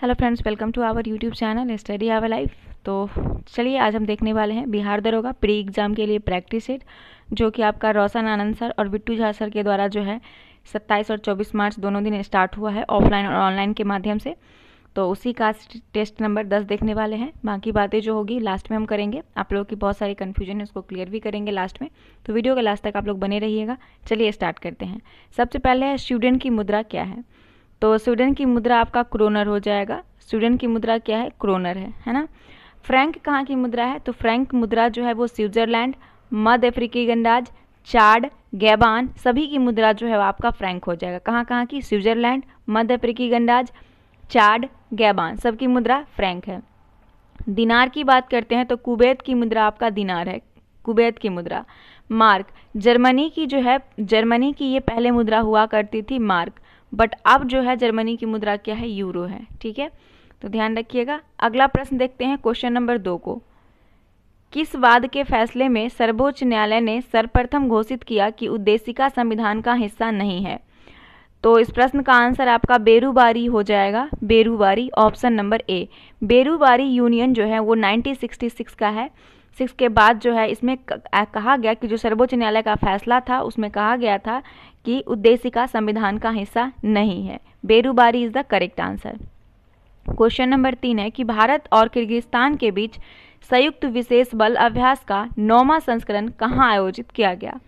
hello friends welcome to our YouTube channel study our life तो चलिए आज हम देखने वाले हैं बिहार दरोगा प्री एग्ज़ाम के लिए प्रैक्टिस सेट जो कि आपका रोशन आनंद सर और बिट्टू झा सर के द्वारा जो है 27 और 24 मार्च दोनों दिन स्टार्ट हुआ है ऑफलाइन और ऑनलाइन के माध्यम से तो उसी का टेस्ट नंबर दस देखने वाले हैं बाकी बातें जो होगी लास्ट में हम करेंगे आप लोगों की बहुत सारी कन्फ्यूजन है उसको क्लियर भी करेंगे लास्ट में तो वीडियो के लास्ट तक आप लोग बने रहिएगा चलिए स्टार्ट करते हैं सबसे पहले स्टूडेंट की मुद्रा क्या है तो स्वीडन की मुद्रा आपका क्रोनर हो जाएगा स्वीडन की मुद्रा क्या है क्रोनर है है ना फ्रैंक कहाँ की मुद्रा है तो फ्रैंक मुद्रा जो है वो स्विट्जरलैंड मध्य अफ्रीकी गणराज चाड गैबान सभी की मुद्रा जो है वो आपका फ्रैंक हो जाएगा कहाँ कहाँ की स्विट्जरलैंड मध्य अफ्रीकी गणराज चाड गैबान सबकी मुद्रा फ्रैंक है दिनार की बात करते हैं तो कुबैत की मुद्रा आपका दिनार है कुबैत की मुद्रा मार्क जर्मनी की जो है जर्मनी की ये पहले मुद्रा हुआ करती थी मार्क बट अब जो है जर्मनी की मुद्रा क्या है यूरो है ठीक है तो ध्यान रखिएगा अगला प्रश्न देखते हैं क्वेश्चन नंबर दो को किस वाद के फैसले में सर्वोच्च न्यायालय ने सर्वप्रथम घोषित किया कि उद्देशिका संविधान का हिस्सा नहीं है तो इस प्रश्न का आंसर आपका बेरूबारी हो जाएगा Berubari option number A Berubari Union जो है वो 1966 का है सिक्स के बाद जो है इसमें कहा गया कि जो सर्वोच्च न्यायालय का फैसला था उसमें कहा गया था कि उद्देश्य का संविधान का हिस्सा नहीं है Berubari is the correct answer question number तीन है कि भारत और किर्गिस्तान के बीच संयुक्त विशेष बल अभ्यास का नौवा संस्करण कहाँ आयोजित किया गया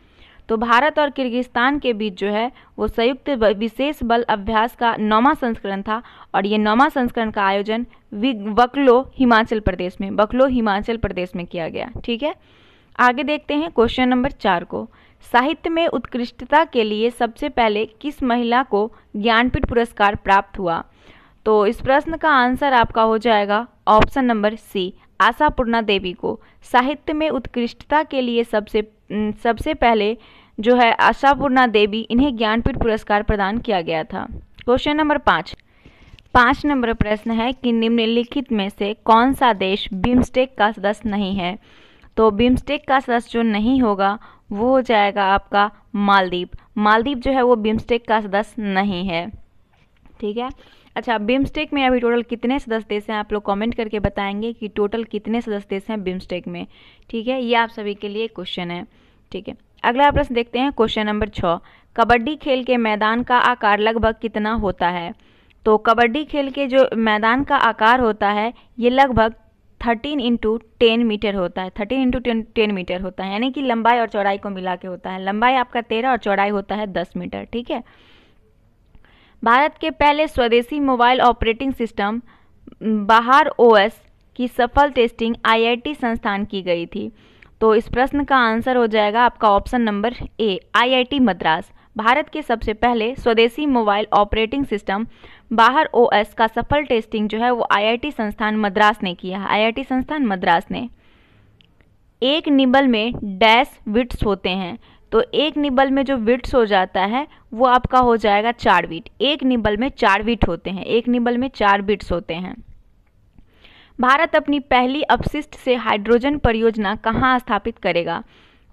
तो भारत और किर्गिस्तान के बीच जो है वो संयुक्त विशेष बल अभ्यास का नौवा संस्करण था और ये नौवा संस्करण का आयोजन बकलो हिमाचल प्रदेश में बकलो हिमाचल प्रदेश में किया गया ठीक है आगे देखते हैं क्वेश्चन नंबर चार को साहित्य में उत्कृष्टता के लिए सबसे पहले किस महिला को ज्ञानपीठ पुरस्कार प्राप्त हुआ तो इस प्रश्न का आंसर आपका हो जाएगा option number C Ashapurna Devi को साहित्य में उत्कृष्टता के लिए सबसे सबसे पहले जो है आशापूर्णा देवी इन्हें ज्ञानपीठ पुरस्कार प्रदान किया गया था क्वेश्चन नंबर पाँच पाँच नंबर प्रश्न है कि निम्नलिखित में से कौन सा देश बिम्स्टेक का सदस्य नहीं है तो बिम्स्टेक का सदस्य जो नहीं होगा वो हो जाएगा आपका मालदीप मालदीप जो है वो बिम्स्टेक का सदस्य नहीं है ठीक है अच्छा बिम्स्टेक में अभी टोटल कितने सदस्य देश हैं आप लोग कमेंट करके बताएंगे कि टोटल कितने सदस्य देश हैं बिम्स्टेक में ठीक है ये आप सभी के लिए क्वेश्चन है ठीक है अगला प्रश्न देखते हैं क्वेश्चन नंबर छः कबड्डी खेल के मैदान का आकार लगभग कितना होता है तो कबड्डी खेल के जो मैदान का आकार होता है ये लगभग थर्टीन इंटू टेन मीटर होता है थर्टीन इंटू टेन मीटर होता है यानी कि लंबाई और चौड़ाई को मिला के होता है लंबाई आपका तेरह और चौड़ाई होता है दस मीटर ठीक है भारत के पहले स्वदेशी mobile operating system Bhar OS की सफल टेस्टिंग आईआईटी संस्थान की गई थी तो इस प्रश्न का आंसर हो जाएगा आपका option number A IIT Madras Bharat के सबसे पहले स्वदेशी mobile operating system Bhar OS का सफल टेस्टिंग जो है वो आईआईटी संस्थान मद्रास ने किया है आईआईटी संस्थान मद्रास ने एक निबल में डैश विट्स होते हैं तो एक निबल में जो विट्स हो जाता है वो आपका हो जाएगा चार विट एक निबल में चार विट होते हैं एक निबल में चार विट्स होते हैं भारत अपनी पहली अपशिष्ट से हाइड्रोजन परियोजना कहाँ स्थापित करेगा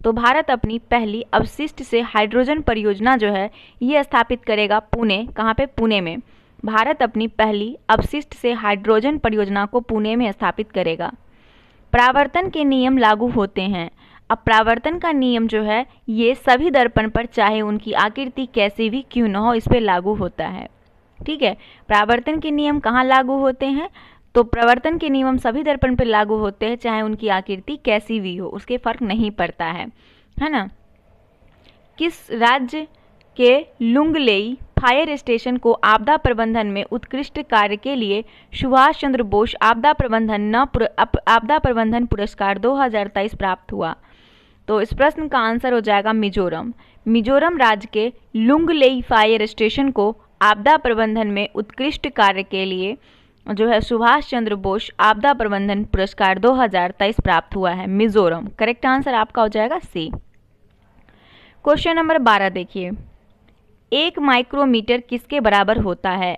तो भारत अपनी पहली अवशिष्ट से हाइड्रोजन परियोजना जो है ये स्थापित करेगा पुणे कहाँ पे पुणे में भारत अपनी पहली अवशिष्ट से हाइड्रोजन परियोजना को पुणे में स्थापित करेगा प्रावर्तन के नियम लागू होते हैं अब प्रावर्तन का नियम जो है ये सभी दर्पण पर चाहे उनकी आकृति कैसी भी क्यों न हो इस पर लागू होता है ठीक है प्रावर्तन के नियम कहाँ लागू होते हैं तो प्रवर्तन के नियम सभी दर्पण पर लागू होते हैं चाहे उनकी आकृति कैसी भी हो उसके फर्क नहीं पड़ता है है ना किस राज्य के लुंगलेई फायर स्टेशन को आपदा प्रबंधन में उत्कृष्ट कार्य के लिए सुभाष चंद्र बोस आपदा प्रबंधन न आपदा प्रबंधन पुरस्कार 2023 प्राप्त हुआ तो इस प्रश्न का आंसर हो जाएगा मिजोरम मिजोरम राज्य के लुंगलेई फायर स्टेशन को आपदा प्रबंधन में उत्कृष्ट कार्य के लिए जो है सुभाष चंद्र बोस आपदा प्रबंधन पुरस्कार 2023 प्राप्त हुआ है मिजोरम करेक्ट आंसर आपका हो जाएगा सी क्वेश्चन नंबर बारह देखिए एक माइक्रोमीटर किसके बराबर होता है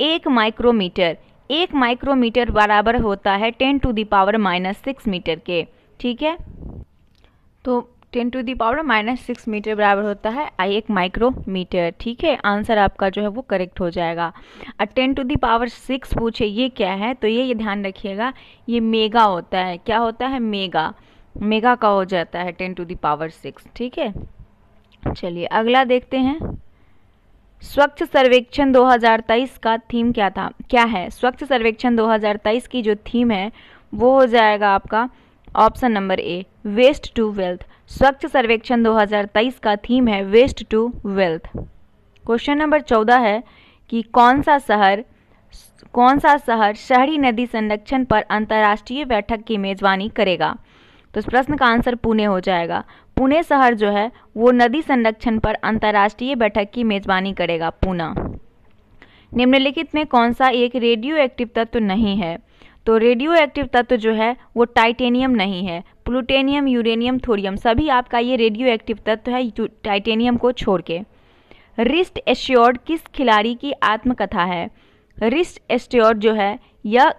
एक माइक्रोमीटर एक माइक्रोमीटर बराबर होता है ten to the power minus six metre के ठीक है तो ten to the power minus six metre बराबर होता है आई एक माइक्रोमीटर ठीक है आंसर आपका जो है वो करेक्ट हो जाएगा और ten to the power six पूछे ये क्या है तो ये ये ध्यान रखिएगा ये मेगा होता है क्या होता है मेगा मेगा का हो जाता है ten to the power six ठीक है चलिए अगला देखते हैं स्वच्छ सर्वेक्षण 2023 का थीम क्या था क्या है स्वच्छ सर्वेक्षण 2023 की जो थीम है वो हो जाएगा आपका option number A waste to wealth Swachh Survekshan 2023 का थीम है waste to wealth question number चौदह है कि कौन सा शहर कौन सा शहर शहरी नदी संरक्षण पर अंतर्राष्ट्रीय बैठक की मेजबानी करेगा तो इस प्रश्न का आंसर पुणे हो जाएगा पुणे शहर जो है वो नदी संरक्षण पर अंतर्राष्ट्रीय बैठक की मेजबानी करेगा पूना निम्नलिखित में कौन सा एक रेडियो एक्टिव तत्व तो नहीं है तो रेडियो एक्टिव तत्व जो है वो टाइटेनियम नहीं है प्लूटेनियम यूरेनियम थोरियम सभी आपका ये रेडियो एक्टिव तत्व है टाइटेनियम को छोड़ के रिस्ट एश्योर्ड किस खिलाड़ी की आत्मकथा है रिस्ट एस्ट्योर्ड जो है यह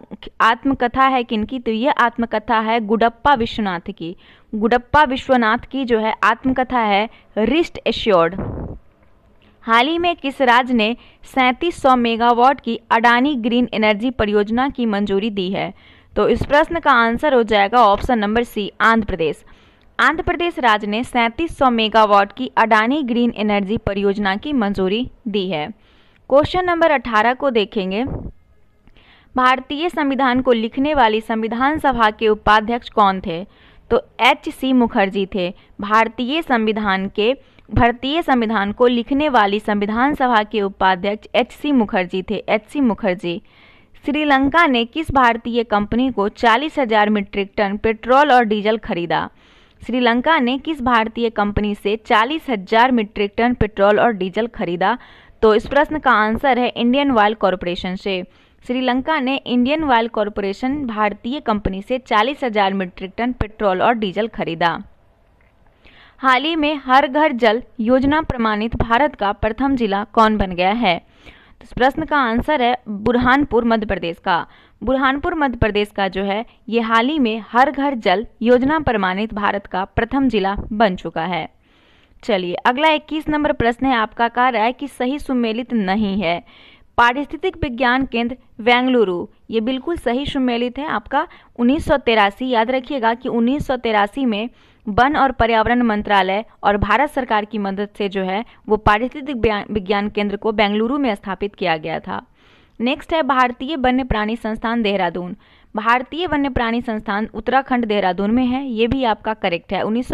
आत्मकथा है किनकी तो यह आत्मकथा है गुडप्पा विश्वनाथ की गुडप्पा विश्वनाथ की जो है आत्मकथा है रिस्ट एश्योर्ड हाल ही में किस राज्य ने 3700 मेगावाट की अडानी ग्रीन एनर्जी परियोजना की मंजूरी दी है तो इस प्रश्न का आंसर हो जाएगा option number C Andhra Pradesh Andhra Pradesh राज्य ने 3700 मेगावाट की अडानी ग्रीन एनर्जी परियोजना की मंजूरी दी है क्वेश्चन नंबर 18 को देखेंगे भारतीय संविधान को लिखने वाली संविधान सभा के उपाध्यक्ष कौन थे तो एच सी मुखर्जी थे भारतीय संविधान के भारतीय संविधान को लिखने वाली संविधान सभा के उपाध्यक्ष एच सी मुखर्जी थे एच सी मुखर्जी श्रीलंका ने किस भारतीय कंपनी को चालीस हजार मीट्रिक टन पेट्रोल और डीजल खरीदा श्रीलंका ने किस भारतीय कंपनी से चालीस हजार मीट्रिक टन पेट्रोल और डीजल खरीदा तो इस प्रश्न का आंसर है इंडियन ऑयल कॉरपोरेशन से श्रीलंका ने इंडियन ऑयल कॉरपोरेशन भारतीय कंपनी से चालीस हजार मीट्रिक टन पेट्रोल और डीजल खरीदा हाल ही में हर घर जल योजना प्रमाणित भारत का प्रथम जिला कौन बन गया है तो इस प्रश्न का आंसर है बुरहानपुर मध्य प्रदेश का बुरहानपुर मध्य प्रदेश का जो है ये हाल ही में हर घर जल योजना प्रमाणित भारत का प्रथम जिला बन चुका है चलिए अगला 21 नंबर प्रश्न है आपका कह रहा है कि सही सुमेलित नहीं है पारिस्थितिक विज्ञान केंद्र बेंगलुरु ये बिल्कुल सही सुमेलित है आपका उन्नीस याद रखिएगा कि उन्नीस में वन और पर्यावरण मंत्रालय और भारत सरकार की मदद से जो है वो पारिस्थितिक विज्ञान केंद्र को बेंगलुरु में स्थापित किया गया था नेक्स्ट है भारतीय वन्य प्राणी संस्थान देहरादून भारतीय वन्य प्राणी संस्थान उत्तराखंड देहरादून में है ये भी आपका करेक्ट है उन्नीस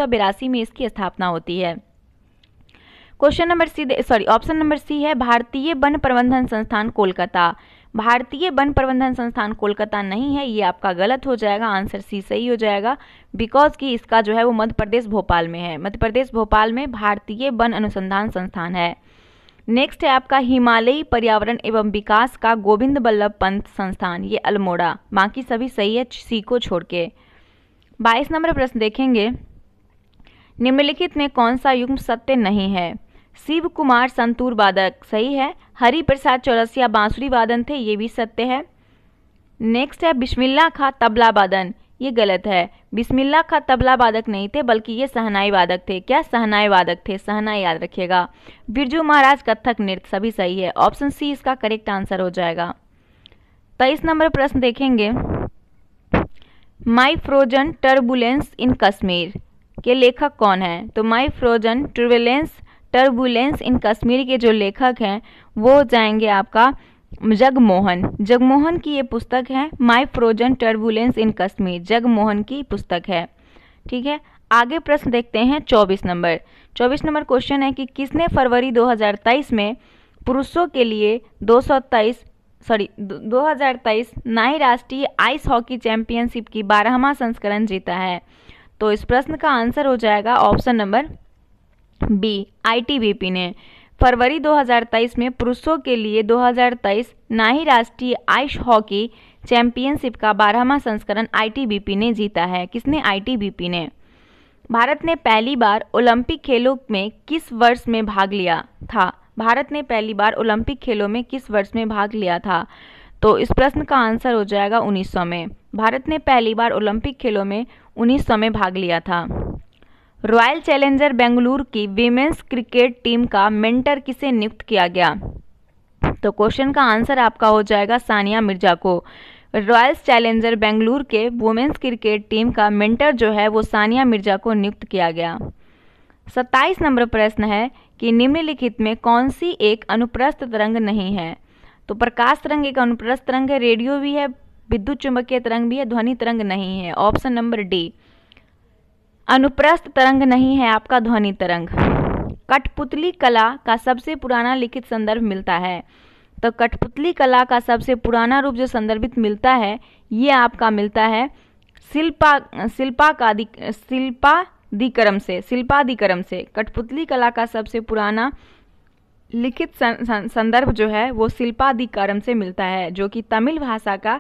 में इसकी स्थापना होती है question number C sorry option number C है भारतीय वन प्रबंधन संस्थान कोलकाता भारतीय वन प्रबंधन संस्थान कोलकाता नहीं है ये आपका गलत हो जाएगा आंसर सी सही हो जाएगा बिकॉज कि इसका जो है वो मध्य प्रदेश भोपाल में है मध्य प्रदेश भोपाल में भारतीय वन अनुसंधान संस्थान है नेक्स्ट है आपका हिमालयी पर्यावरण एवं विकास का गोविंद बल्लभ पंत संस्थान ये अल्मोड़ा बाकी सभी सही है सी को छोड़ के बाईस नंबर प्रश्न देखेंगे निम्नलिखित में कौन सा युग्म सत्य नहीं है शिव कुमार संतूर वादक सही है हरि प्रसाद चौरसिया बांसुरी वादन थे ये भी सत्य है नेक्स्ट है बिस्मिल्ला खा तबला वादन ये गलत है बिस्मिल्ला खा तबला वादक नहीं थे बल्कि ये सहनाई वादक थे क्या सहनाई वादक थे सहना याद रखिएगा बिरजू महाराज कथक नृत्य सभी सही है ऑप्शन सी इसका करेक्ट आंसर हो जाएगा तेईस नंबर प्रश्न देखेंगे My Frozen Turbulence in Kashmir के लेखक कौन है तो My Frozen Turbulence Turbulence in Kashmir के जो लेखक हैं वो जाएंगे आपका जगमोहन जगमोहन की ये पुस्तक है My Frozen Turbulence in Kashmir Jagmohan की पुस्तक है ठीक है आगे प्रश्न देखते हैं 24 नंबर 24 नंबर क्वेश्चन है कि किसने फरवरी 2023 में पुरुषों के लिए दो सॉरी 2023 नई राष्ट्रीय आइस हॉकी चैंपियनशिप की बारहवा संस्करण जीता है तो इस प्रश्न का आंसर हो जाएगा ऑप्शन नंबर बी आईटीबीपी ने फरवरी 2023 में पुरुषों के लिए 2023 नाही राष्ट्रीय आइस हॉकी चैंपियनशिप का बारहवा संस्करण आईटीबीपी ने जीता है किसने आईटीबीपी ने भारत ने पहली बार ओलंपिक खेलों में किस वर्ष में भाग लिया था भारत ने पहली बार ओलंपिक खेलों में किस वर्ष में भाग लिया था तो इस प्रश्न का आंसर हो जाएगा 1900 में भारत ने पहली बार ओलंपिक खेलों में 1900 में भाग लिया था रॉयल चैलेंजर बेंगलुरु की वीमेंस क्रिकेट टीम का मेंटर किसे नियुक्त किया गया तो क्वेश्चन का आंसर आपका हो जाएगा सानिया मिर्जा को रॉयल चैलेंजर बेंगलुरु के वुमेंस क्रिकेट टीम का मेंटर जो है वो सानिया मिर्जा को नियुक्त किया गया सत्ताईस नंबर प्रश्न है कि निम्नलिखित में कौन सी एक अनुप्रस्थ तरंग नहीं है तो प्रकाश तरंग एक अनुप्रस्थ तरंग है रेडियो भी है विद्युत चुंबकीय तरंग भी है ध्वनि तरंग नहीं है ऑप्शन नंबर डी अनुप्रस्थ तरंग नहीं है आपका ध्वनि तरंग कठपुतली कला का सबसे पुराना लिखित संदर्भ मिलता है तो कठपुतली कला का सबसे पुराना रूप जो संदर्भित मिलता है ये आपका मिलता है शिल्पा शिल्पा का शिल्पाधिक्रम से शिल्पाधिक्रम से कठपुतली कला का सबसे पुराना लिखित संदर्भ जो है वो शिल्पाधिक्रम से मिलता है जो कि तमिल भाषा का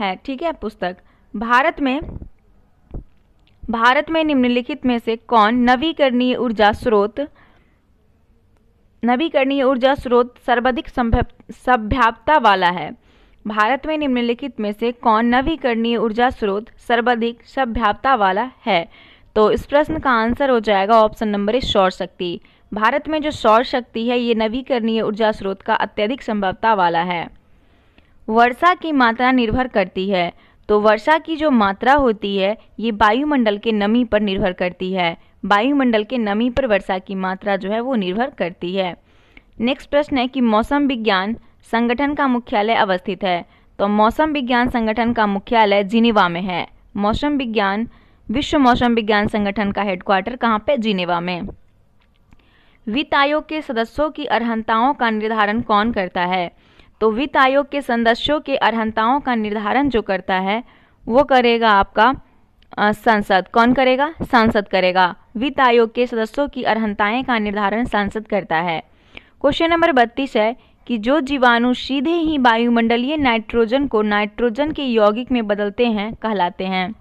है ठीक है पुस्तक भारत में भारत में निम्नलिखित में से कौन नवीकरणीय ऊर्जा स्रोत नवीकरणीय ऊर्जा स्रोत सर्वाधिक सभ्यता वाला है भारत में निम्नलिखित में से कौन नवीकरणीय ऊर्जा स्रोत सर्वाधिक सभ्यता वाला है तो इस प्रश्न का आंसर हो जाएगा ऑप्शन नंबर ए सौर शक्ति भारत में जो सौर शक्ति है ये नवीकरणीय ऊर्जा स्रोत का अत्यधिक संभवता वाला है वर्षा की मात्रा निर्भर करती है तो वर्षा की जो मात्रा होती है ये वायुमंडल के नमी पर निर्भर करती है वायुमंडल के नमी पर वर्षा की मात्रा जो है वो निर्भर करती है नेक्स्ट प्रश्न है कि मौसम विज्ञान संगठन का मुख्यालय अवस्थित है तो मौसम विज्ञान संगठन का मुख्यालय जिनेवा में है मौसम विज्ञान विश्व मौसम विज्ञान संगठन का हेडक्वार्टर कहाँ पे जिनेवा में वित्त आयोग के सदस्यों की अर्हताओं का निर्धारण कौन करता है तो वित्त आयोग के सदस्यों के अर्हताओं का निर्धारण जो करता है वो करेगा आपका संसद कौन करेगा सांसद करेगा वित्त आयोग के सदस्यों की अर्हताएं का निर्धारण सांसद करता है क्वेश्चन नंबर बत्तीस है कि जो जीवाणु सीधे ही वायुमंडलीय नाइट्रोजन को नाइट्रोजन के यौगिक में बदलते हैं कहलाते हैं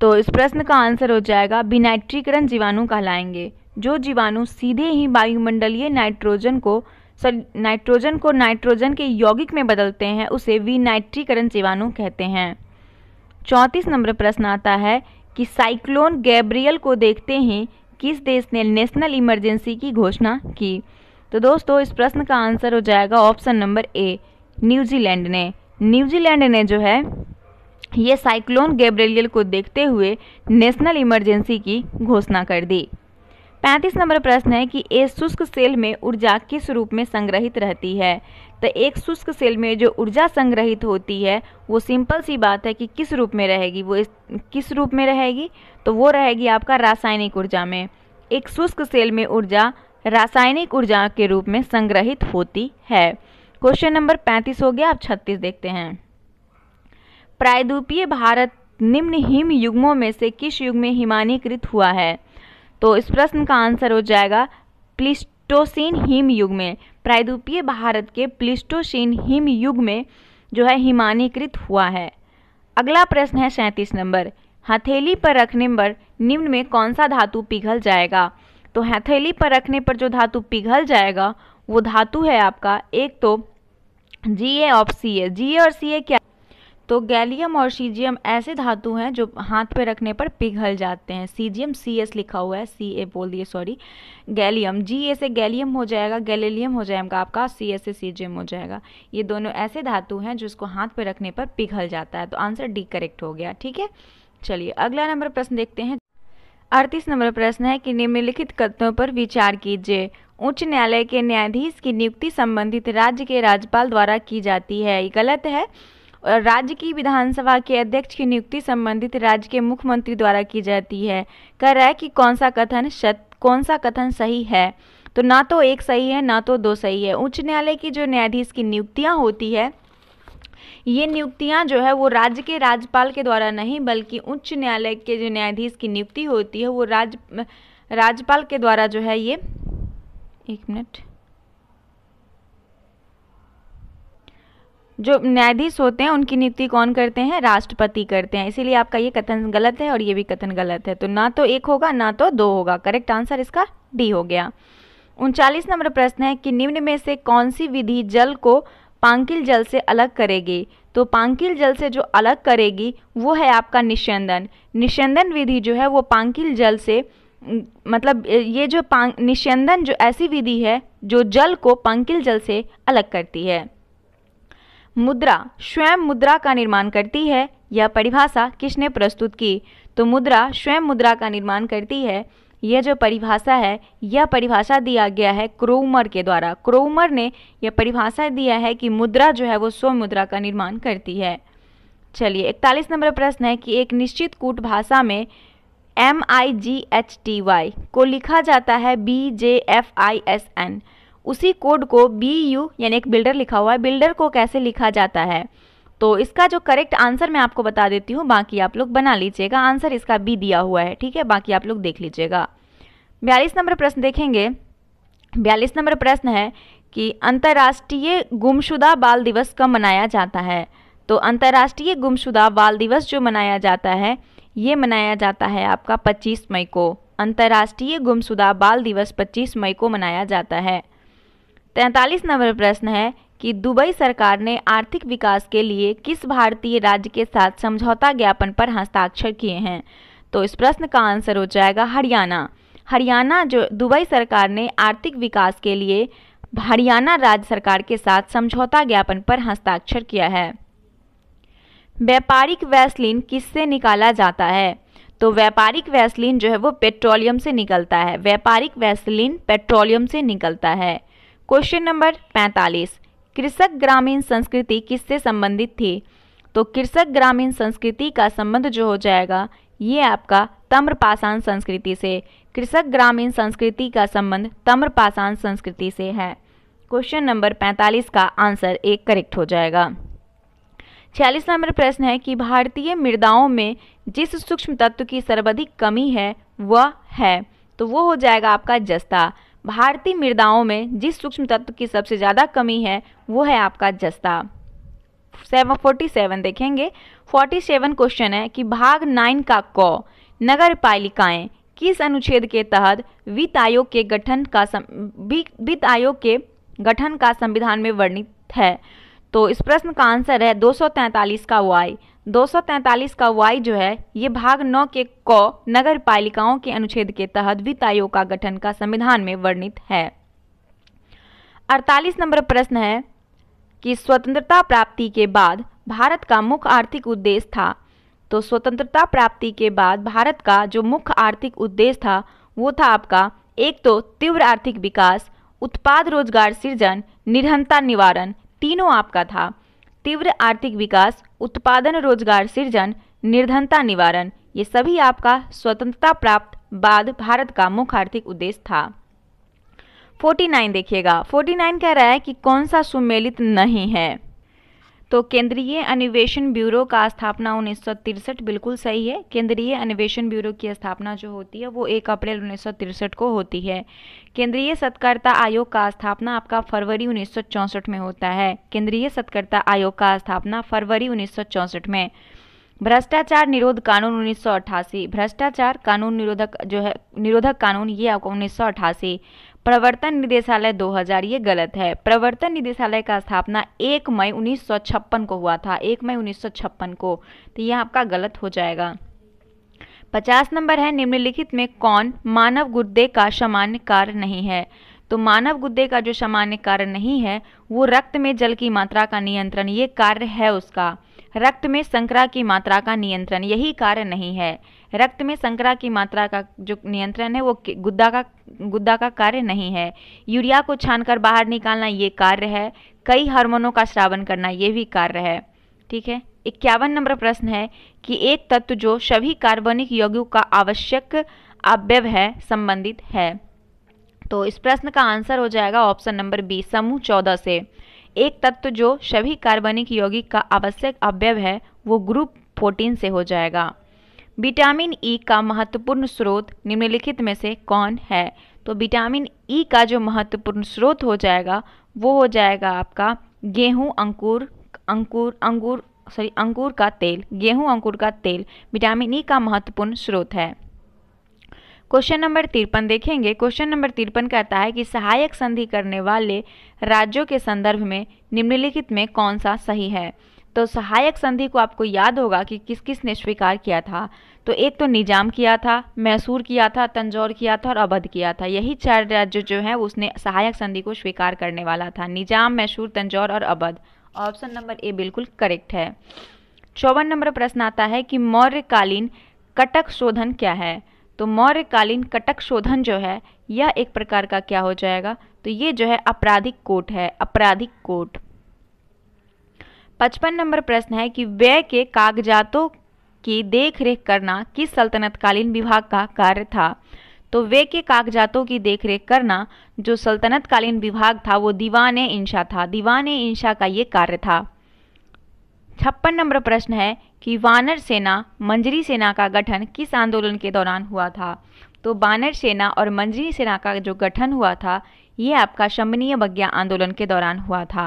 तो इस प्रश्न का आंसर हो जाएगा बिनाइट्रीकरण जीवाणु कहलाएंगे जो जीवाणु सीधे ही वायुमंडलीय नाइट्रोजन को नाइट्रोजन को नाइट्रोजन के यौगिक में बदलते हैं उसे विनाइट्रीकरण जीवाणु कहते हैं चौंतीस नंबर प्रश्न आता है कि साइक्लोन गैब्रियल को देखते ही किस देश ने नेशनल इमरजेंसी की घोषणा की तो दोस्तों इस प्रश्न का आंसर हो जाएगा ऑप्शन नंबर ए न्यूजीलैंड ने न्यूजीलैंड ने जो है ये साइक्लोन गैब्रियल को देखते हुए नेशनल इमरजेंसी की घोषणा कर दी पैंतीस नंबर प्रश्न है कि एक शुष्क सेल में ऊर्जा किस रूप में संग्रहित रहती है तो एक शुष्क सेल में जो ऊर्जा संग्रहित होती है वो सिंपल सी बात है कि किस रूप में रहेगी वो इस किस रूप में रहेगी तो वो रहेगी आपका रासायनिक ऊर्जा में एक शुष्क सेल में ऊर्जा रासायनिक ऊर्जा के रूप में संग्रहित होती है क्वेश्चन नंबर पैंतीस हो गया आप छत्तीस देखते हैं प्रायद्वीपीय भारत निम्न हिम युग्मों में से किस युग में हिमानीकृत हुआ है तो इस प्रश्न का आंसर हो जाएगा प्लिस्टोसिन हिम युग में प्रायद्वीपीय भारत के प्लिस्टोसिन हिम युग में जो है हिमानीकृत हुआ है अगला प्रश्न है सैंतीस नंबर हथेली पर रखने पर निम्न में कौन सा धातु पिघल जाएगा तो हथेली पर रखने पर जो धातु पिघल जाएगा वो धातु है आपका एक तो जी ए ऑफ सी ए जी ए और सी ए क्या तो गैलियम और सीजियम ऐसे धातु हैं जो हाथ पे रखने पर पिघल जाते हैं सीजियम सी एस लिखा हुआ है सी ए बोल दिए सॉरी गैलियम जी ए से गैलियम हो जाएगा गैलेलियम हो जाएगा आपका सी एस से सीजियम हो जाएगा ये दोनों ऐसे धातु हैं जिसको हाथ पे रखने पर पिघल जाता है तो आंसर डी करेक्ट हो गया ठीक है चलिए अगला नंबर प्रश्न देखते हैं अड़तीस नंबर प्रश्न है कि निम्नलिखित कथनों पर विचार कीजिए उच्च न्यायालय के न्यायाधीश की नियुक्ति संबंधित राज्य के राज्यपाल द्वारा की जाती है ये गलत है राज्य की विधानसभा के अध्यक्ष की नियुक्ति संबंधित राज्य के मुख्यमंत्री द्वारा की जाती है कह रहा है कि कौन सा कथन सत कौन सा कथन सही है तो ना तो एक सही है ना तो दो सही है उच्च न्यायालय की जो न्यायाधीश की नियुक्तियाँ होती है ये नियुक्तियां जो है वो राज्य के राज्यपाल के द्वारा नहीं बल्कि उच्च न्यायालय के जो न्यायाधीश की नियुक्ति होती है वो राज्य राज्यपाल के द्वारा जो है ये एक मिनट जो न्यायाधीश होते हैं उनकी नियुक्ति कौन करते हैं राष्ट्रपति करते हैं इसीलिए आपका ये कथन गलत है और ये भी कथन गलत है तो ना तो एक होगा ना तो दो होगा करेक्ट आंसर इसका डी हो गया उनचालीस नंबर प्रश्न है कि निम्न में से कौन सी विधि जल को पांकिल जल से अलग करेगी तो पांकिल जल से जो अलग करेगी वो है आपका निस्यंदन निस्यंदन विधि जो है वो पांकिल जल से मतलब ये जो निस्यंदन जो ऐसी विधि है जो जल को पांकिल जल से अलग करती है मुद्रा स्वयं मुद्रा का निर्माण करती है यह परिभाषा किसने प्रस्तुत की तो मुद्रा स्वयं मुद्रा का निर्माण करती है यह जो परिभाषा है यह परिभाषा दिया गया है क्रोमर के द्वारा क्रोमर ने यह परिभाषा दिया है कि मुद्रा जो है वो स्व मुद्रा का निर्माण करती है चलिए इकतालीस नंबर प्रश्न है कि एक निश्चित कूट भाषा में M I G H T Y को लिखा जाता है B J F I S N उसी कोड को बी यू यानी एक बिल्डर लिखा हुआ है बिल्डर को कैसे लिखा जाता है तो इसका जो करेक्ट आंसर मैं आपको बता देती हूँ बाकी आप लोग बना लीजिएगा आंसर इसका बी दिया हुआ है ठीक है बाकी आप लोग देख लीजिएगा बयालीस नंबर प्रश्न देखेंगे बयालीस नंबर प्रश्न है कि अंतर्राष्ट्रीय गुमशुदा बाल दिवस कब मनाया जाता है तो अंतर्राष्ट्रीय गुमशुदा बाल दिवस जो मनाया जाता है ये मनाया जाता है आपका 25 मई को अंतर्राष्ट्रीय गुमशुदा बाल दिवस 25 मई को मनाया जाता है तैंतालीस नंबर प्रश्न है कि दुबई सरकार ने आर्थिक विकास के लिए किस भारतीय राज्य के साथ समझौता ज्ञापन पर हस्ताक्षर किए हैं तो इस प्रश्न का आंसर हो जाएगा हरियाणा हरियाणा जो दुबई सरकार ने आर्थिक विकास के लिए हरियाणा राज्य सरकार के साथ समझौता ज्ञापन पर हस्ताक्षर किया है व्यापारिक वैसलिन किससे निकाला जाता है तो व्यापारिक वैसलिन जो है वो पेट्रोलियम से निकलता है व्यापारिक वैसलिन पेट्रोलियम से निकलता है क्वेश्चन नंबर 45 कृषक ग्रामीण संस्कृति किससे संबंधित थी तो कृषक ग्रामीण संस्कृति का संबंध जो हो जाएगा ये आपका तम्रपाषाण संस्कृति से कृषक ग्रामीण संस्कृति का संबंध तम्रपाषाण संस्कृति से है क्वेश्चन नंबर 45 का आंसर एक करेक्ट हो जाएगा छियालीस नंबर प्रश्न है कि भारतीय मृदाओं में जिस सूक्ष्म तत्व की सर्वाधिक कमी है वह है तो वो हो जाएगा आपका जस्ता भारतीय मृदाओं में जिस सूक्ष्म तत्व की सबसे ज़्यादा कमी है वो है आपका जस्ता सेवन फोर्टी सेवन देखेंगे फोर्टी सेवन क्वेश्चन है कि भाग नाइन का कौ नगर पालिकाएँ किस अनुच्छेद के तहत वित्त आयोग के गठन का वित्त आयोग के गठन का संविधान में वर्णित है तो इस प्रश्न का आंसर है तैतालीस का वाई 243 का वाई जो है ये भाग नौ के क नगर पालिकाओं के अनुच्छेद के तहत वित्त आयोग का गठन का संविधान में वर्णित है 48 नंबर प्रश्न है कि स्वतंत्रता प्राप्ति के बाद भारत का मुख्य आर्थिक उद्देश्य था तो स्वतंत्रता प्राप्ति के बाद भारत का जो मुख्य आर्थिक उद्देश्य था वो था आपका एक तो तीव्र आर्थिक विकास उत्पाद रोजगार सृजन निरंतर निवारण तीनों आपका था तीव्र आर्थिक विकास उत्पादन रोजगार सृजन निर्धनता निवारण ये सभी आपका स्वतंत्रता प्राप्त बाद भारत का मुख्य आर्थिक उद्देश्य था 49 देखिएगा 49 कह रहा है कि कौन सा सुमेलित नहीं है तो केंद्रीय अन्वेषण ब्यूरो का स्थापना उन्नीस बिल्कुल सही है केंद्रीय अन्वेषण ब्यूरो की स्थापना जो होती है वो एक अप्रैल उन्नीस को होती है केंद्रीय सत्कर्ता आयोग का स्थापना आपका फरवरी उन्नीस में होता है केंद्रीय सत्कर्ता आयोग का स्थापना फरवरी उन्नीस में भ्रष्टाचार निरोध कानून उन्नीस भ्रष्टाचार कानून निरोधक जो है निरोधक कानून ये आपको उन्नीस प्रवर्तन निदेशालय 2000 ये गलत है प्रवर्तन निदेशालय का स्थापना 1 मई 1956 को हुआ था 1 मई 1956 को तो यह आपका गलत हो जाएगा पचास नंबर है निम्नलिखित में कौन मानव गुर्दे का सामान्य कार्य नहीं है तो मानव गुद्दे का जो सामान्य कार्य नहीं है वो रक्त में जल की मात्रा का नियंत्रण ये कार्य है उसका रक्त में संकरा की मात्रा का नियंत्रण यही कारण नहीं है रक्त में संकरा की मात्रा का जो नियंत्रण है वो गुद्दा का गुद्दा का कार्य नहीं है यूरिया को छानकर बाहर निकालना ये कार्य है कई हार्मोनों का श्रावण करना ये भी कार्य है ठीक है इक्यावन नंबर प्रश्न है कि एक तत्व जो सभी कार्बनिक यौगिकों का आवश्यक अवयव है संबंधित है तो इस प्रश्न का आंसर हो जाएगा ऑप्शन नंबर बी समूह चौदह से एक तत्व जो सभी कार्बनिक यौगिक का आवश्यक अवयव है वो ग्रुप फोर्टीन से हो जाएगा विटामिन ई e का महत्वपूर्ण स्रोत निम्नलिखित में से कौन है तो विटामिन ई e का जो महत्वपूर्ण स्रोत हो जाएगा वो हो जाएगा आपका गेहूं अंकुर अंकुर अंगूर सॉरी अंकुर का तेल गेहूं अंकुर का तेल विटामिन ई e का महत्वपूर्ण स्रोत है क्वेश्चन नंबर तिरपन देखेंगे क्वेश्चन नंबर तिरपन कहता है कि सहायक संधि करने वाले राज्यों के संदर्भ में निम्नलिखित में कौन सा सही है तो सहायक संधि को आपको याद होगा कि किस किस ने स्वीकार किया था तो एक तो निजाम किया था मैसूर किया था तंजौर किया था और अवध किया था यही चार राज्य जो हैं उसने सहायक संधि को स्वीकार करने वाला था निजाम मैसूर तंजौर और अवध ऑप्शन नंबर ए बिल्कुल करेक्ट है चौवन नंबर प्रश्न आता है कि मौर्यकालीन कटक शोधन क्या है तो मौर्यकालीन कटक शोधन जो है यह एक प्रकार का क्या हो जाएगा तो ये जो है आपराधिक कोट है आपराधिक कोट पचपन नंबर प्रश्न है कि व्यय के कागजातों की देखरेख करना किस सल्तनतकालीन विभाग का कार्य था तो वे के कागजातों की देखरेख करना जो सल्तनतकालीन विभाग था वो दीवान इंशा था दीवान इंशा का ये कार्य था छप्पन नंबर प्रश्न है कि वानर सेना मंजरी सेना का गठन किस आंदोलन के दौरान हुआ था तो वानर सेना और मंजरी सेना का जो गठन हुआ था ये आपका शमनीय बज्ञा आंदोलन के दौरान हुआ था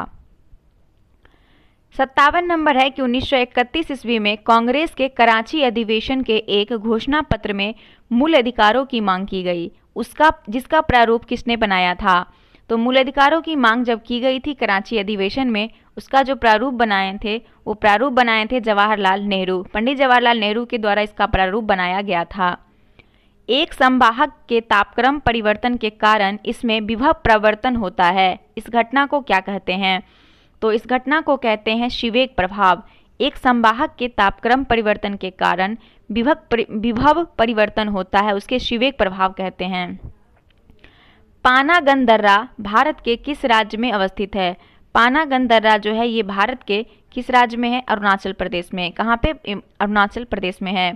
सत्तावन नंबर है कि 1931 ईस्वी में कांग्रेस के कराची अधिवेशन के एक घोषणा पत्र में मूल अधिकारों की मांग की गई उसका जिसका प्रारूप किसने बनाया था तो मूल अधिकारों की मांग जब की गई थी कराची अधिवेशन में उसका जो प्रारूप बनाए थे वो प्रारूप बनाए थे जवाहरलाल नेहरू पंडित जवाहरलाल नेहरू के द्वारा इसका प्रारूप बनाया गया था एक संवाहक के तापक्रम परिवर्तन के कारण इसमें विभव प्रवर्तन होता है इस घटना को क्या कहते हैं तो इस घटना को कहते हैं शिवेक प्रभाव एक संवाहक के तापक्रम परिवर्तन के कारण विभव विभव परिवर्तन होता है उसके शिवेक प्रभाव कहते हैं पानागन दर्रा भारत के किस राज्य में अवस्थित है पानागन दर्रा जो है ये भारत के किस राज्य में है अरुणाचल प्रदेश में कहाँ पे अरुणाचल प्रदेश में है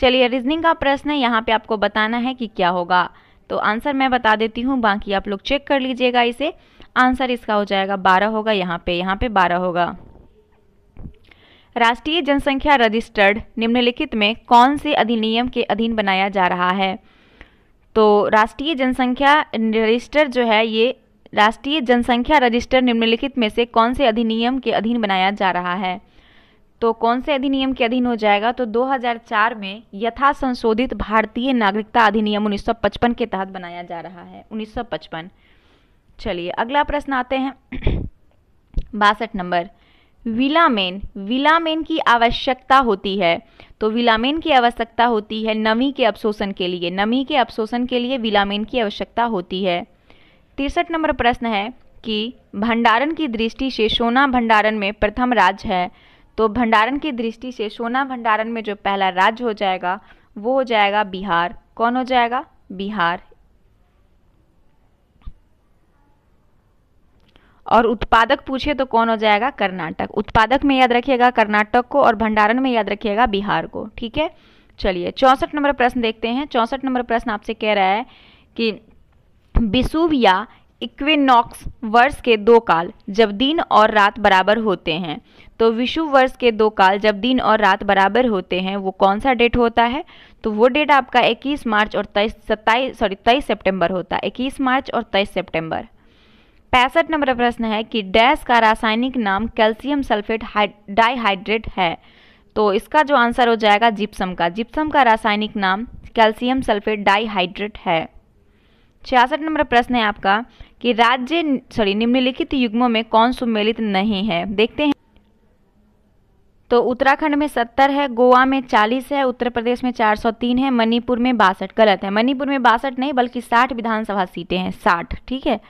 चलिए रीजनिंग का प्रश्न है यहाँ पे आपको बताना है कि क्या होगा तो आंसर मैं बता देती हूँ बाकी आप लोग चेक कर लीजिएगा इसे आंसर इसका हो जाएगा बारह होगा यहाँ पे यहाँ पे बारह होगा राष्ट्रीय जनसंख्या रजिस्टर्ड निम्नलिखित में कौन से अधिनियम के अधीन बनाया जा रहा है तो राष्ट्रीय जनसंख्या रजिस्टर जो है ये राष्ट्रीय जनसंख्या रजिस्टर निम्नलिखित में से कौन से अधिनियम के अधीन बनाया जा रहा है तो कौन से अधिनियम के अधीन हो जाएगा तो 2004 में यथा संशोधित भारतीय नागरिकता अधिनियम 1955 के तहत बनाया जा रहा है 1955 चलिए अगला प्रश्न आते हैं बासठ नंबर विलामेन विलामेन की आवश्यकता होती है तो विलामेन की आवश्यकता होती है नमी के अवशोषण के लिए नमी के अवशोषण के लिए विलामेन की आवश्यकता होती है तिरसठ नंबर प्रश्न है कि भंडारण की दृष्टि से सोना भंडारण में प्रथम राज्य है तो भंडारण की दृष्टि से सोना भंडारण में जो पहला राज्य हो जाएगा वो हो जाएगा बिहार कौन हो जाएगा बिहार और उत्पादक पूछे तो कौन हो जाएगा कर्नाटक उत्पादक में याद रखिएगा कर्नाटक को और भंडारण में याद रखिएगा बिहार को ठीक है चलिए चौंसठ नंबर प्रश्न देखते हैं चौंसठ नंबर प्रश्न आपसे कह रहा है कि विशुभ या इक्विनॉक्स वर्ष के दो काल जब दिन और रात बराबर होते हैं तो विशु वर्ष के दो काल जब दिन और रात बराबर होते हैं वो कौन सा डेट होता है तो वो डेट आपका 21 मार्च और 23 सत्ताईस सॉरी 23 सितंबर होता है 21 मार्च और 23 सितंबर पैंसठ नंबर प्रश्न है कि डैश का रासायनिक नाम कैल्शियम सल्फेट डाइहाइड्रेट है तो इसका जो आंसर हो जाएगा जिप्सम का जिप्सम का रासायनिक नाम कैल्शियम सल्फेट डाइहाइड्रेट है छियासठ नंबर प्रश्न है आपका कि राज्य सॉरी निम्नलिखित युग्मों में कौन सुमेलित नहीं है देखते हैं तो उत्तराखंड में सत्तर है गोवा में चालीस है उत्तर प्रदेश में चार सौ तीन है मणिपुर में बासठ गलत है मणिपुर में बासठ नहीं बल्कि साठ विधानसभा सीटें हैं साठ ठीक है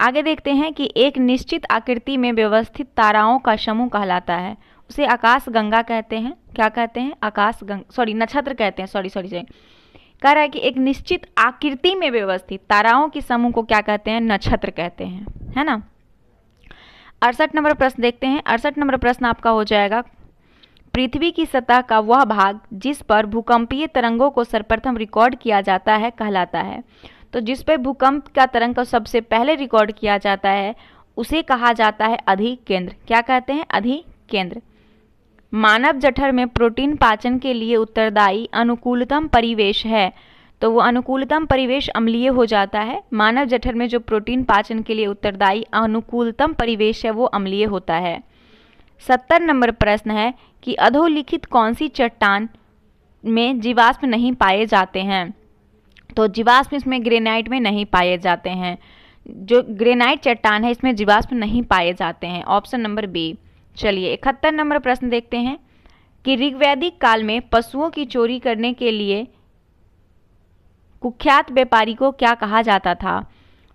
आगे देखते हैं कि एक निश्चित आकृति में व्यवस्थित ताराओं का समूह कहलाता है उसे आकाश गंगा कहते हैं क्या कहते हैं आकाश गंगा सॉरी नक्षत्र कहते हैं सॉरी सॉरी सॉरी कह रहा है कि एक निश्चित आकृति में व्यवस्थित ताराओं के समूह को क्या कहते हैं नक्षत्र कहते हैं है ना अड़सठ नंबर प्रश्न देखते हैं अड़सठ नंबर प्रश्न आपका हो जाएगा पृथ्वी की सतह का वह भाग जिस पर भूकंपीय तरंगों को सर्वप्रथम रिकॉर्ड किया जाता है कहलाता है तो जिस पे भूकंप का तरंग को सबसे पहले रिकॉर्ड किया जाता है उसे कहा जाता है अधिकेंद्र केंद्र क्या कहते हैं अधिकेंद्र केंद्र मानव जठर में प्रोटीन पाचन के लिए उत्तरदायी अनुकूलतम परिवेश है तो वो अनुकूलतम परिवेश अम्लीय हो जाता है मानव जठर में जो प्रोटीन पाचन के लिए उत्तरदायी अनुकूलतम परिवेश है वो अम्लीय होता है सत्तर नंबर प्रश्न है कि अधोलिखित कौन सी चट्टान में जीवाश्म नहीं पाए जाते हैं तो जीवाश्म इसमें ग्रेनाइट में नहीं पाए जाते हैं जो ग्रेनाइट चट्टान है इसमें जीवाश्म नहीं पाए जाते हैं ऑप्शन नंबर बी चलिए इकहत्तर नंबर प्रश्न देखते हैं कि ऋग्वैदिक काल में पशुओं की चोरी करने के लिए कुख्यात व्यापारी को क्या कहा जाता था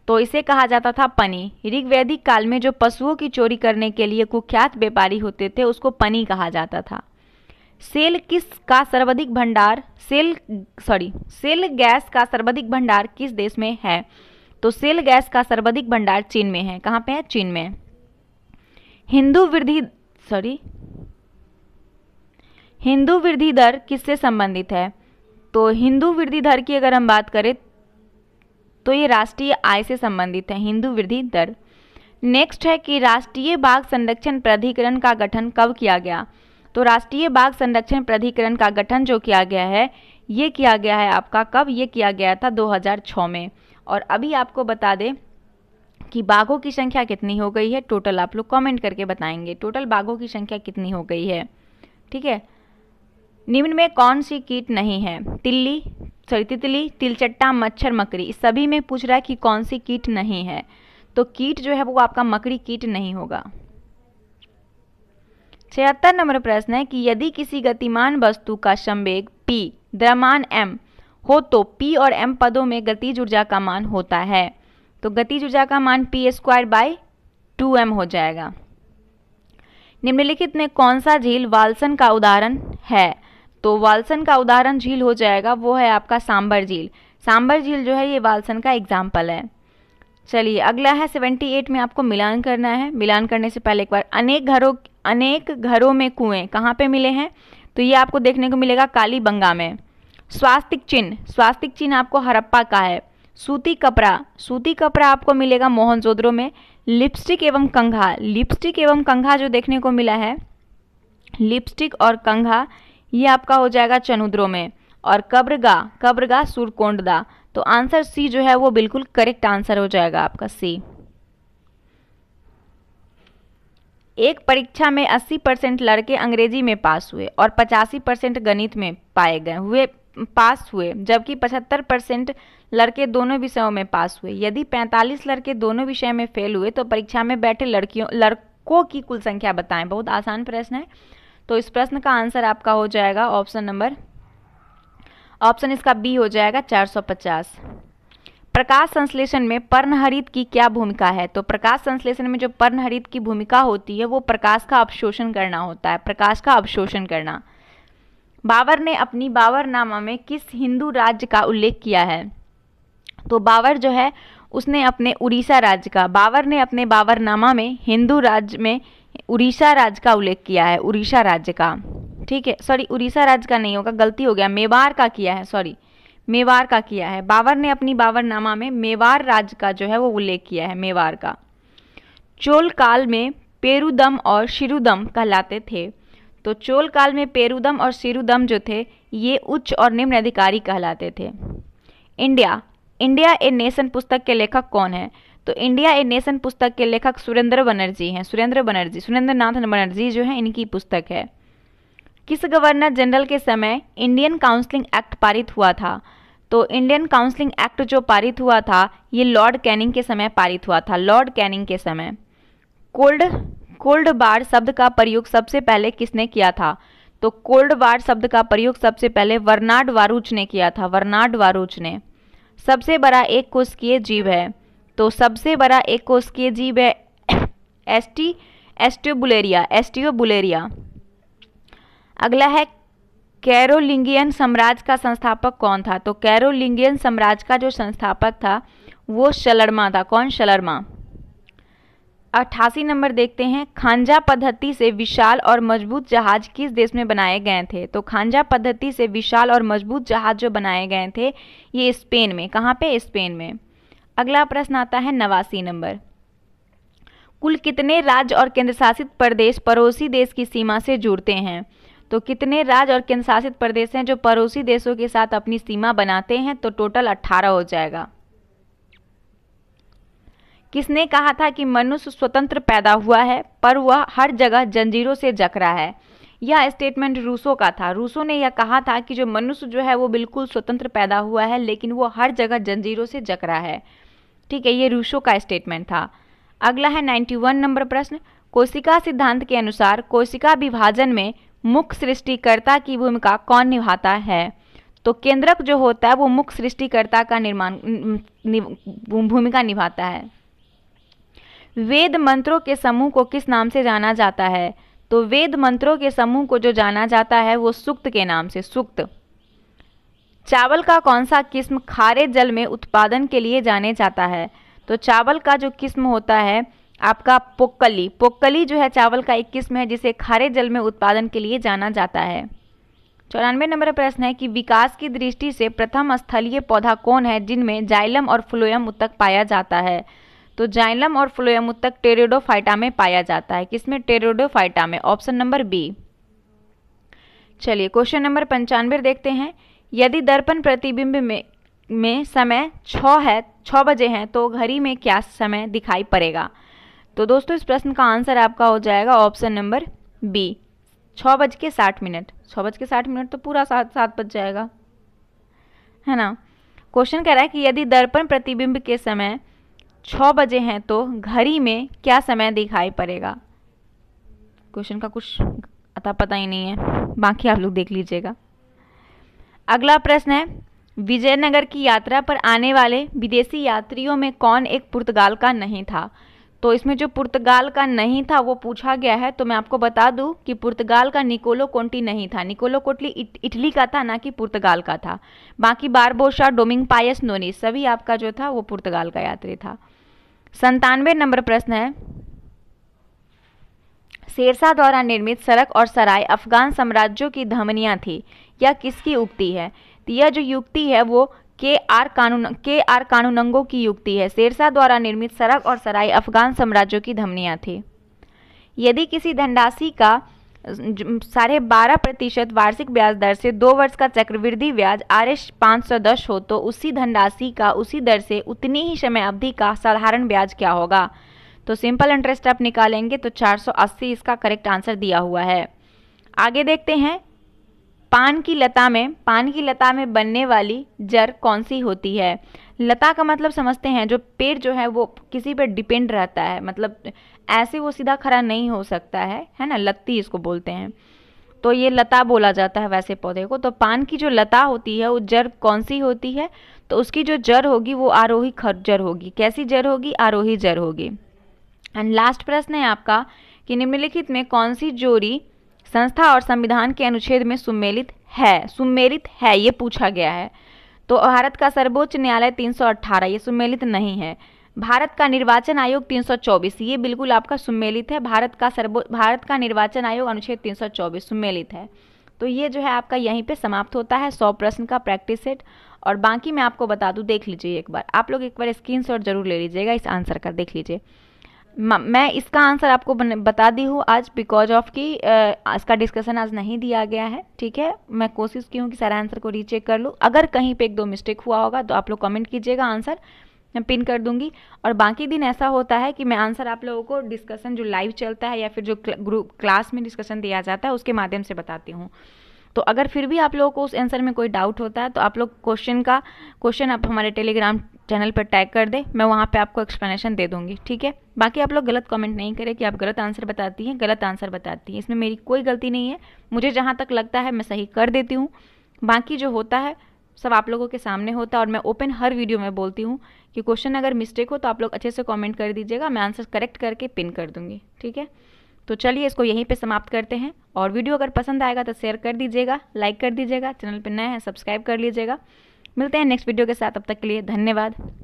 तो इसे कहा जाता था पनी ऋग्वैदिक काल में जो पशुओं की चोरी करने के लिए कुख्यात व्यापारी होते थे उसको पनी कहा जाता था सेल किस का सर्वाधिक भंडार सेल सॉरी सेल गैस का सर्वाधिक भंडार किस देश में है तो सेल गैस का सर्वाधिक भंडार चीन में है कहाँ पे है चीन में हिंदू वृद्धि सॉरी हिंदू वृद्धि दर किससे संबंधित है तो हिंदू वृद्धि दर की अगर हम बात करें तो ये राष्ट्रीय आय से संबंधित है हिंदू वृद्धि दर नेक्स्ट है कि राष्ट्रीय बाघ संरक्षण प्राधिकरण का गठन कब किया गया तो राष्ट्रीय बाघ संरक्षण प्राधिकरण का गठन जो किया गया है ये किया गया है आपका कब ये किया गया था 2006 में और अभी आपको बता दें कि बाघों की संख्या कितनी हो गई है टोटल आप लोग कमेंट करके बताएंगे टोटल बाघों की संख्या कितनी हो गई है ठीक है निम्न में कौन सी कीट नहीं है तिल्ली सॉरी तितली तिलचट्टा मच्छर मकड़ी इस सभी में पूछ रहा है कि कौन सी कीट नहीं है तो कीट जो है वो आपका मकड़ी कीट नहीं होगा छिहत्तर नंबर प्रश्न है कि यदि किसी गतिमान वस्तु का संवेग p द्रमान m हो तो p और m पदों में गतिज ऊर्जा का मान होता है तो गतिज ऊर्जा का मान p square by two m हो जाएगा निम्नलिखित में कौन सा झील वालसन का उदाहरण है तो वालसन का उदाहरण झील हो जाएगा वो है आपका सांबर झील सांबर झील जो है ये वालसन का एग्जाम्पल है चलिए अगला है सेवेंटी एट में आपको मिलान करना है मिलान करने से पहले एक बार अनेक घरों अनेक घरों में कुएं कहाँ पे मिले हैं तो ये आपको देखने को मिलेगा काली बंगा में स्वास्तिक चिन्ह स्वास्तिक चिन्ह आपको हरप्पा का है सूती कपड़ा सूती कपड़ा आपको मिलेगा मोहनजोद्रो में लिपस्टिक एवं कंघा लिपस्टिक एवं कंघा जो देखने को मिला है लिपस्टिक और कंघा ये आपका हो जाएगा चनुद्रो में और कब्रगा कब्रगा सुरकोंडदा तो आंसर सी जो है वो बिल्कुल करेक्ट आंसर हो जाएगा आपका सी एक परीक्षा में 80 परसेंट लड़के अंग्रेजी में पास हुए और 85 परसेंट गणित में पाए गए हुए पास हुए जबकि 75 परसेंट लड़के दोनों विषयों में पास हुए यदि 45 लड़के दोनों विषय में फेल हुए तो परीक्षा में बैठे लड़कियों लड़कों की कुल संख्या बताएं बहुत आसान प्रश्न है तो इस प्रश्न का आंसर आपका हो जाएगा ऑप्शन नंबर ऑप्शन इसका बी हो जाएगा 450 प्रकाश संश्लेषण में पर्णहरित की क्या भूमिका है तो प्रकाश संश्लेषण में जो पर्णहरित की भूमिका होती है वो प्रकाश का अवशोषण करना होता है प्रकाश का अवशोषण करना बाबर ने अपनी नामा में किस हिंदू राज्य का उल्लेख किया है तो बाबर जो है उसने अपने उड़ीसा राज्य का बाबर ने अपने बाबरनामा में हिंदू राज्य में उड़ीसा राज्य का उल्लेख किया है उड़ीसा राज्य का ठीक है सॉरी उड़ीसा राज्य का नहीं होगा गलती हो गया मेवाड़ का किया है सॉरी मेवाड़ का किया है बाबर ने अपनी बाबरनामा में मेवाड़ राज्य का जो है वो उल्लेख किया है मेवाड़ का चोल काल में पेरुदम और शिरुदम कहलाते थे तो चोल काल में पेरुदम और सिरुदम जो थे ये उच्च और निम्न अधिकारी कहलाते थे इंडिया इंडिया ए नेशन पुस्तक के लेखक कौन है तो इंडिया ए नेशन पुस्तक के लेखक सुरेंद्र बनर्जी हैं सुरेंद्र बनर्जी सुरेंद्र नाथ बनर्जी जो है इनकी पुस्तक है किस गवर्नर जनरल के समय इंडियन काउंसलिंग एक्ट पारित हुआ था तो इंडियन काउंसलिंग एक्ट जो पारित हुआ था ये लॉर्ड कैनिंग के समय पारित हुआ था लॉर्ड कैनिंग के समय कोल्ड कोल्ड बार शब्द का प्रयोग सबसे पहले किसने किया था तो कोल्ड वार शब्द का प्रयोग सबसे पहले वर्नाड वारूच ने किया था वर्नाड वारूच ने सबसे बड़ा एक कोशिकीय जीव है तो सबसे बड़ा एक कोशिकीय जीव है एस्टी एस्टियोबुलेरिया एस्टियोबुलेरिया अगला है कैरोलिंगियन साम्राज्य का संस्थापक कौन था तो कैरोलिंगियन साम्राज्य का जो संस्थापक था वो शलर्मा था कौन शलर्मा अट्ठासी नंबर देखते हैं खांजा पद्धति से विशाल और मजबूत जहाज किस देश में बनाए गए थे तो खांजा पद्धति से विशाल और मजबूत जहाज जो बनाए गए थे ये स्पेन में कहाँ पे स्पेन में अगला प्रश्न आता है नवासी नंबर कुल कितने राज्य और केंद्रशासित प्रदेश पड़ोसी देश की सीमा से जुड़ते हैं तो कितने राज्य और केंद्र शासित प्रदेश हैं जो पड़ोसी देशों के साथ अपनी सीमा बनाते हैं तो टोटल अट्ठारह हो जाएगा किसने कहा था कि मनुष्य स्वतंत्र पैदा हुआ है पर वह हर जगह जंजीरों से जक है यह स्टेटमेंट रूसो का था रूसो ने यह कहा था कि जो मनुष्य जो है वो बिल्कुल स्वतंत्र पैदा हुआ है लेकिन वो हर जगह जंजीरों से जक है ठीक है ये रूसो का स्टेटमेंट था अगला है 91 नंबर प्रश्न कोशिका सिद्धांत के अनुसार कोशिका विभाजन में मुख्य सृष्टिकर्ता की भूमिका कौन निभाता है तो केंद्रक जो होता है वो मुख्य सृष्टिकर्ता का निर्माण भूमिका निभाता है वेद मंत्रों के समूह को किस नाम से जाना जाता है तो वेद मंत्रों के समूह को जो जाना जाता है वो सुक्त के नाम से सुक्त चावल का कौन सा किस्म खारे जल में उत्पादन के लिए जाने जाता है तो चावल का जो किस्म होता है आपका पोक्कली पोक्कली जो है चावल का एक किस्म है जिसे खारे जल में उत्पादन के लिए जाना जाता है चौरानवे नंबर प्रश्न है कि विकास की दृष्टि से प्रथम स्थलीय पौधा कौन है जिनमें जाइलम और फ्लोयम उत्तक पाया जाता है तो जाइलम और फ्लोयम उत्तक टेरेडोफाइटा में पाया जाता है किसमें टेरेडोफाइटा में ऑप्शन नंबर बी चलिए क्वेश्चन नंबर पंचानवे देखते हैं यदि दर्पण प्रतिबिंब में में समय छ है छ बजे हैं तो घड़ी में क्या समय दिखाई पड़ेगा तो दोस्तों इस प्रश्न का आंसर आपका हो जाएगा ऑप्शन नंबर बी छः बज के साठ मिनट छः बज के साठ मिनट तो पूरा सात सात बज जाएगा है ना क्वेश्चन कह रहा है कि यदि दर्पण प्रतिबिंब के समय छः बजे हैं तो घड़ी में क्या समय दिखाई पड़ेगा क्वेश्चन का कुछ अता पता ही नहीं है बाकी आप लोग देख लीजिएगा अगला प्रश्न है विजयनगर की यात्रा पर आने वाले विदेशी यात्रियों में कौन एक पुर्तगाल का नहीं था तो इसमें जो पुर्तगाल का नहीं था वो पूछा गया है तो मैं आपको बता दूं कि पुर्तगाल का निकोलो कोंटी नहीं था निकोलो कोटली इट, इटली का था ना कि पुर्तगाल का था बाकी बारबोशा डोमिंग पायस नोनी सभी आपका जो था वो पुर्तगाल का यात्री था संतानवे नंबर प्रश्न है शेरशाह द्वारा निर्मित सड़क और सराय अफगान साम्राज्यों की धमनियाँ थी यह किसकी उक्ति है तो यह जो युक्ति है वो के आर कानून के आर कानूनंगों की युक्ति है शेरशाह द्वारा निर्मित सड़क और सराय अफगान साम्राज्यों की धमनियाँ थी यदि किसी धनराशि का साढ़े बारह प्रतिशत वार्षिक ब्याज दर से दो वर्ष का चक्रवृद्धि ब्याज आर एस पाँच सौ दस हो तो उसी धनराशि का उसी दर से उतनी ही समय अवधि का साधारण ब्याज क्या होगा तो सिंपल इंटरेस्ट आप निकालेंगे तो 480 इसका करेक्ट आंसर दिया हुआ है आगे देखते हैं पान की लता में पान की लता में बनने वाली जड़ कौन सी होती है लता का मतलब समझते हैं जो पेड़ जो है वो किसी पर डिपेंड रहता है मतलब ऐसे वो सीधा खड़ा नहीं हो सकता है है ना लत्ती इसको बोलते हैं तो ये लता बोला जाता है वैसे पौधे को तो पान की जो लता होती है वो जड़ कौन सी होती है तो उसकी जो जड़ होगी वो आरोही जड़ होगी कैसी जड़ होगी आरोही जड़ होगी एंड लास्ट प्रश्न है आपका कि निम्नलिखित में कौन सी जोड़ी संस्था और संविधान के अनुच्छेद में सुमेलित है सुमेलित है ये पूछा गया है तो भारत का सर्वोच्च न्यायालय 318 ये सुमेलित नहीं है भारत का निर्वाचन आयोग 324 ये बिल्कुल आपका सुमेलित है भारत का सर्वो भारत का निर्वाचन आयोग अनुच्छेद 324 सुमेलित है तो ये जो है आपका यहीं पे समाप्त होता है सौ प्रश्न का प्रैक्टिस सेट और बाकी मैं आपको बता दूँ देख लीजिए एक बार आप लोग एक बार स्क्रीन जरूर ले लीजिएगा इस आंसर का देख लीजिए मैं इसका आंसर आपको बता दी हूँ आज बिकॉज ऑफ कि इसका डिस्कशन आज नहीं दिया गया है ठीक है मैं कोशिश की हूँ कि सारा आंसर को रीचेक कर लूँ अगर कहीं पे एक दो मिस्टेक हुआ होगा तो आप लोग कमेंट कीजिएगा आंसर मैं पिन कर दूंगी और बाकी दिन ऐसा होता है कि मैं आंसर आप लोगों को डिस्कशन जो लाइव चलता है या फिर जो ग्रुप क्लास में डिस्कशन दिया जाता है उसके माध्यम से बताती हूँ तो अगर फिर भी आप लोगों को उस आंसर में कोई डाउट होता है तो आप लोग क्वेश्चन का क्वेश्चन आप हमारे टेलीग्राम चैनल पर टैग कर दें मैं वहाँ पे आपको एक्सप्लेनेशन दे दूँगी ठीक है बाकी आप लोग गलत कमेंट नहीं करें कि आप गलत आंसर बताती हैं गलत आंसर बताती हैं इसमें मेरी कोई गलती नहीं है मुझे जहाँ तक लगता है मैं सही कर देती हूँ बाकी जो होता है सब आप लोगों के सामने होता है और मैं ओपन हर वीडियो में बोलती हूँ कि क्वेश्चन अगर मिस्टेक हो तो आप लोग अच्छे से कमेंट कर दीजिएगा मैं आंसर करेक्ट करके पिन कर दूँगी ठीक है तो चलिए इसको यहीं पे समाप्त करते हैं और वीडियो अगर पसंद आएगा तो शेयर कर दीजिएगा लाइक कर दीजिएगा चैनल पर नए हैं सब्सक्राइब कर लीजिएगा मिलते हैं नेक्स्ट वीडियो के साथ अब तक के लिए धन्यवाद